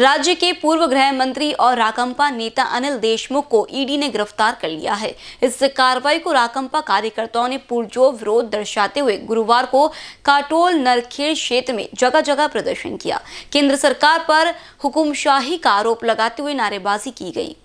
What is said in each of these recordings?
राज्य के पूर्व गृह मंत्री और राकंपा नेता अनिल देशमुख को ईडी ने गिरफ्तार कर लिया है इस कार्रवाई को राकंपा कार्यकर्ताओं ने पुरजोर विरोध दर्शाते हुए गुरुवार को काटोल नरखेड़ क्षेत्र में जगह जगह प्रदर्शन किया केंद्र सरकार पर हुकुमशाही का आरोप लगाते हुए नारेबाजी की गई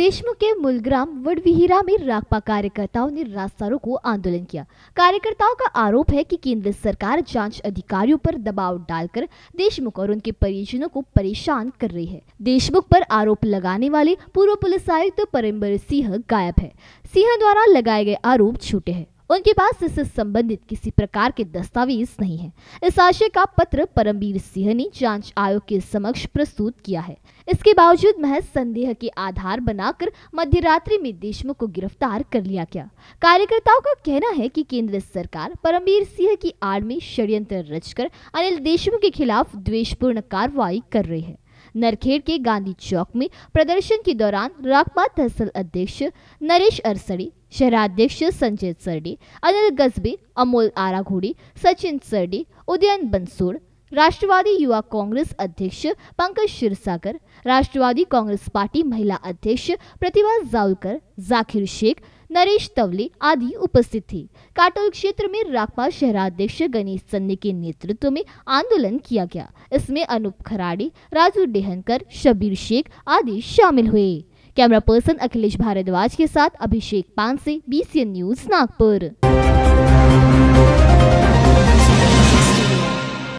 देशमुख के मूलग्राम वडविहिरा में राकपा कार्यकर्ताओं ने रास्तारों को आंदोलन किया कार्यकर्ताओं का आरोप है कि केंद्र सरकार जांच अधिकारियों पर दबाव डालकर देशमुख और उनके परिजनों को परेशान कर रही है देशमुख पर आरोप लगाने वाले पूर्व पुलिस आयुक्त तो परम्बर सिंह गायब है सिंह द्वारा लगाए गए आरोप छूटे हैं उनके पास इससे संबंधित किसी प्रकार के दस्तावेज नहीं है इस आशय का पत्र परमवीर सिंह ने जांच आयोग के समक्ष प्रस्तुत किया है इसके बावजूद महज संदेह के आधार बनाकर मध्य रात्रि में देशमुख को गिरफ्तार कर लिया गया कार्यकर्ताओं का कहना है कि केंद्र सरकार परमवीर सिंह की आड़ में षड्यंत्र रचकर अनिल देशमुख के खिलाफ द्वेषपूर्ण कार्रवाई कर रही है नरखेड़ के गांधी चौक में प्रदर्शन के दौरान राकपा तहसील अध्यक्ष नरेश अरसड़ी शहराध्यक्ष संजय सरडी अनिल गजबे अमोल आराघोड़ी सचिन सरडी उदयन बंसोड़ राष्ट्रवादी युवा कांग्रेस अध्यक्ष पंकज क्षीरसागर राष्ट्रवादी कांग्रेस पार्टी महिला अध्यक्ष प्रतिभा जावलकर जाकिर शेख नरेश तवले आदि उपस्थित थे काटोल क्षेत्र में राकपा शहराध्यक्ष गणेश सन्नी के नेतृत्व में आंदोलन किया गया इसमें अनुप खराड़े राजू डेहनकर शबीर शेख आदि शामिल हुए कैमरा पर्सन अखिलेश भारद्वाज के साथ अभिषेक पान से बीसीएन न्यूज नागपुर